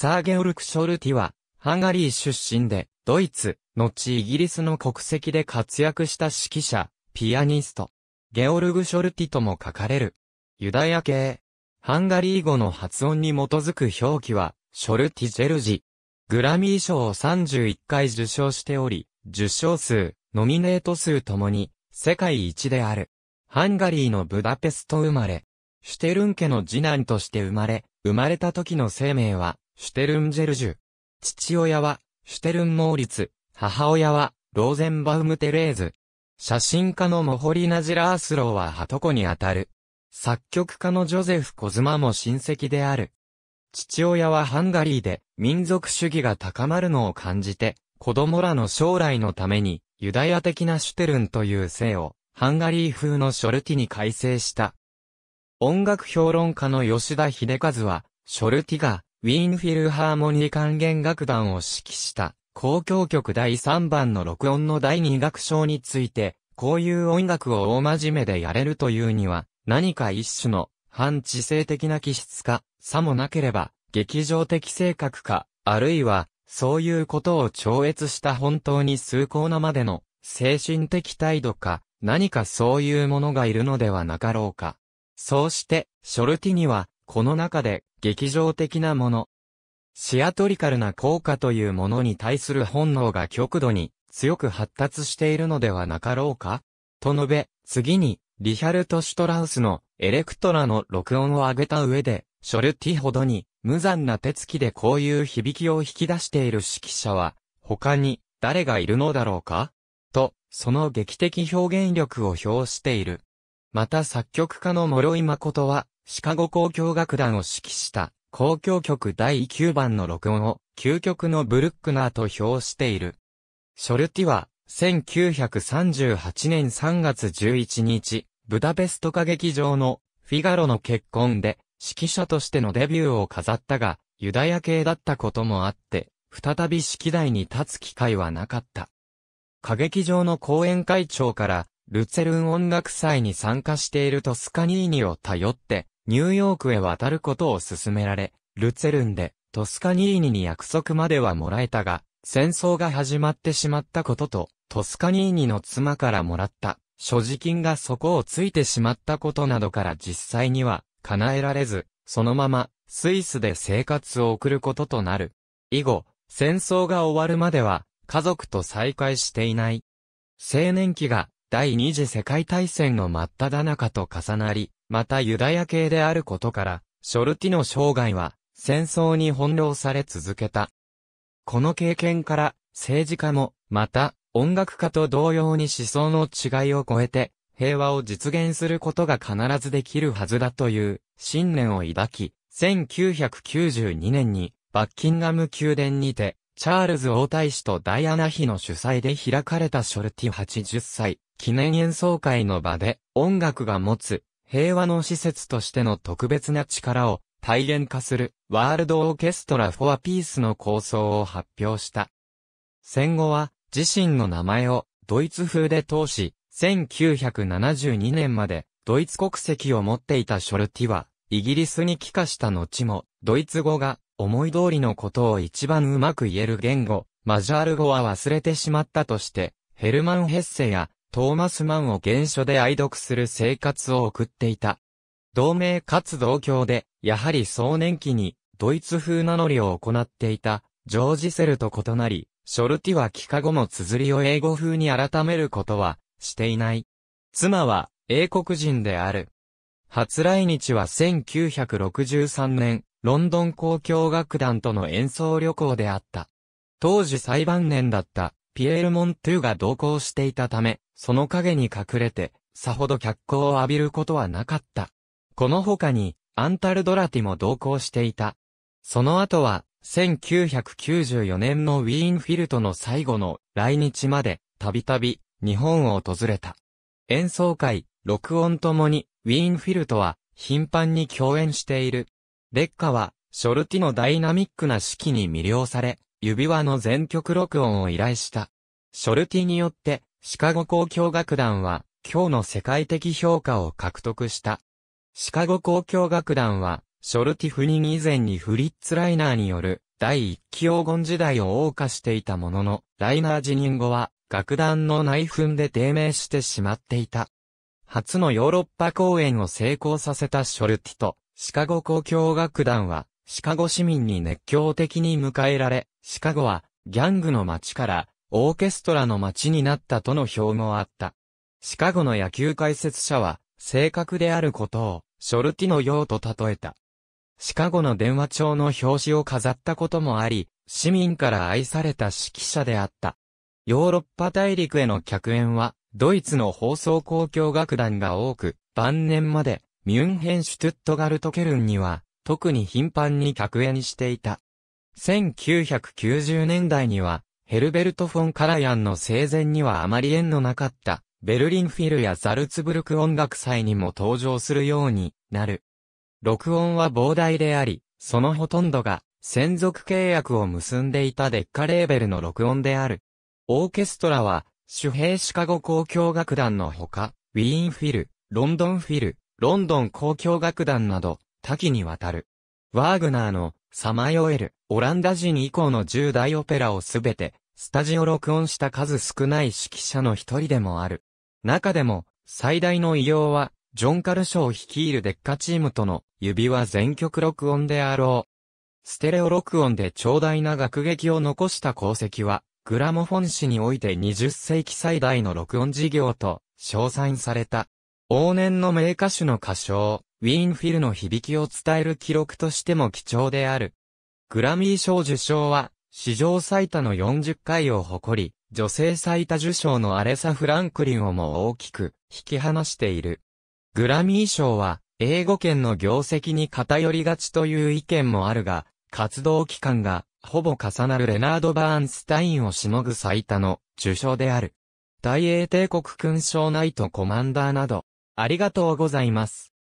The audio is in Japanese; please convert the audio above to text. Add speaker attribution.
Speaker 1: サーゲオルク・ショルティは、ハンガリー出身で、ドイツ、後イギリスの国籍で活躍した指揮者、ピアニスト。ゲオルグ・ショルティとも書かれる。ユダヤ系。ハンガリー語の発音に基づく表記は、ショルティ・ジェルジ。グラミー賞を31回受賞しており、受賞数、ノミネート数ともに、世界一である。ハンガリーのブダペスト生まれ。シュテルン家の次男として生まれ、生まれた時の生命は、シュテルンジェルジュ。父親は、シュテルン・モーリツ、母親は、ローゼンバウム・テレーズ。写真家のモホリナ・ジラースローははとこにあたる。作曲家のジョゼフ・コズマも親戚である。父親はハンガリーで民族主義が高まるのを感じて、子供らの将来のために、ユダヤ的なシュテルンという姓を、ハンガリー風のショルティに改正した。音楽評論家の吉田秀和は、ショルティが、ウィーンフィルハーモニー管弦楽団を指揮した、交響曲第3番の録音の第2楽章について、こういう音楽を大真面目でやれるというには、何か一種の、反知性的な気質か、さもなければ、劇場的性格か、あるいは、そういうことを超越した本当に崇高なまでの、精神的態度か、何かそういうものがいるのではなかろうか。そうして、ショルティには、この中で劇場的なもの。シアトリカルな効果というものに対する本能が極度に強く発達しているのではなかろうかと述べ、次に、リヒャルト・シュトラウスのエレクトラの録音を上げた上で、ショルティほどに無残な手つきでこういう響きを引き出している指揮者は、他に誰がいるのだろうかと、その劇的表現力を表している。また作曲家の諸井誠は、シカゴ交響楽団を指揮した交響曲第9番の録音を究極のブルックナーと評している。ショルティは1938年3月11日、ブダペスト歌劇場のフィガロの結婚で指揮者としてのデビューを飾ったが、ユダヤ系だったこともあって、再び指揮台に立つ機会はなかった。歌劇場の講演会長から、ルツェルン音楽祭に参加しているトスカニーニを頼って、ニューヨークへ渡ることを勧められ、ルツェルンで、トスカニーニに約束まではもらえたが、戦争が始まってしまったことと、トスカニーニの妻からもらった、所持金が底をついてしまったことなどから実際には、叶えられず、そのまま、スイスで生活を送ることとなる。以後、戦争が終わるまでは、家族と再会していない。青年期が、第二次世界大戦の真っ只中と重なり、またユダヤ系であることから、ショルティの生涯は戦争に翻弄され続けた。この経験から政治家も、また音楽家と同様に思想の違いを超えて、平和を実現することが必ずできるはずだという信念を抱き、1992年にバッキンガム宮殿にて、チャールズ王太子とダイアナ妃の主催で開かれたショルティ80歳記念演奏会の場で音楽が持つ平和の施設としての特別な力を体現化するワールドオーケストラ・フォア・ピースの構想を発表した。戦後は自身の名前をドイツ風で通し、1972年までドイツ国籍を持っていたショルティは、イギリスに帰化した後も、ドイツ語が思い通りのことを一番うまく言える言語、マジャール語は忘れてしまったとして、ヘルマン・ヘッセやトーマス・マンを原書で愛読する生活を送っていた。同盟かつ同郷で、やはり壮年期に、ドイツ風名乗りを行っていた、ジョージ・セルと異なり、ショルティは帰化後も綴りを英語風に改めることは、していない。妻は、英国人である。初来日は1963年、ロンドン交響楽団との演奏旅行であった。当時裁判年だった、ピエール・モントゥが同行していたため、その影に隠れて、さほど脚光を浴びることはなかった。この他に、アンタルドラティも同行していた。その後は、1994年のウィーンフィルトの最後の来日まで、たびたび、日本を訪れた。演奏会、録音ともに、ウィーンフィルトは、頻繁に共演している。劣化は、ショルティのダイナミックな式に魅了され、指輪の全曲録音を依頼した。ショルティによって、シカゴ交響楽団は、今日の世界的評価を獲得した。シカゴ交響楽団は、ショルティフニン以前にフリッツ・ライナーによる第一期黄金時代を謳歌していたものの、ライナー辞任後は楽団の内紛で低迷してしまっていた。初のヨーロッパ公演を成功させたショルティとシカゴ交響楽団はシカゴ市民に熱狂的に迎えられ、シカゴはギャングの街からオーケストラの街になったとの表もあった。シカゴの野球解説者は、正確であることを、ショルティのようと例えた。シカゴの電話帳の表紙を飾ったこともあり、市民から愛された指揮者であった。ヨーロッパ大陸への客演は、ドイツの放送交響楽団が多く、晩年まで、ミュンヘンシュトゥットガルトケルンには、特に頻繁に客演していた。1990年代には、ヘルベルト・フォン・カラヤンの生前にはあまり縁のなかった、ベルリンフィルやザルツブルク音楽祭にも登場するようになる。録音は膨大であり、そのほとんどが専属契約を結んでいたデッカレーベルの録音である。オーケストラは、主兵シカゴ交響楽団のほか、ウィーンフィル、ロンドンフィル、ロンドン交響楽団など、多岐にわたる。ワーグナーの、さまよえる、オランダ人以降の10大オペラをすべて、スタジオ録音した数少ない指揮者の一人でもある。中でも、最大の異様は、ジョン・カルショー率いるデッカチームとの指輪全曲録音であろう。ステレオ録音で長大な楽劇を残した功績は、グラモフォン誌において20世紀最大の録音事業と称賛された。往年の名歌手の歌唱、ウィーンフィルの響きを伝える記録としても貴重である。グラミー賞受賞は、史上最多の40回を誇り、女性最多受賞のアレサ・フランクリンをも大きく引き離している。グラミー賞は、英語圏の業績に偏りがちという意見もあるが、活動期間がほぼ重なるレナード・バーンスタインをしのぐ最多の受賞である。大英帝国勲章ナイトコマンダーなど、ありがとうございます。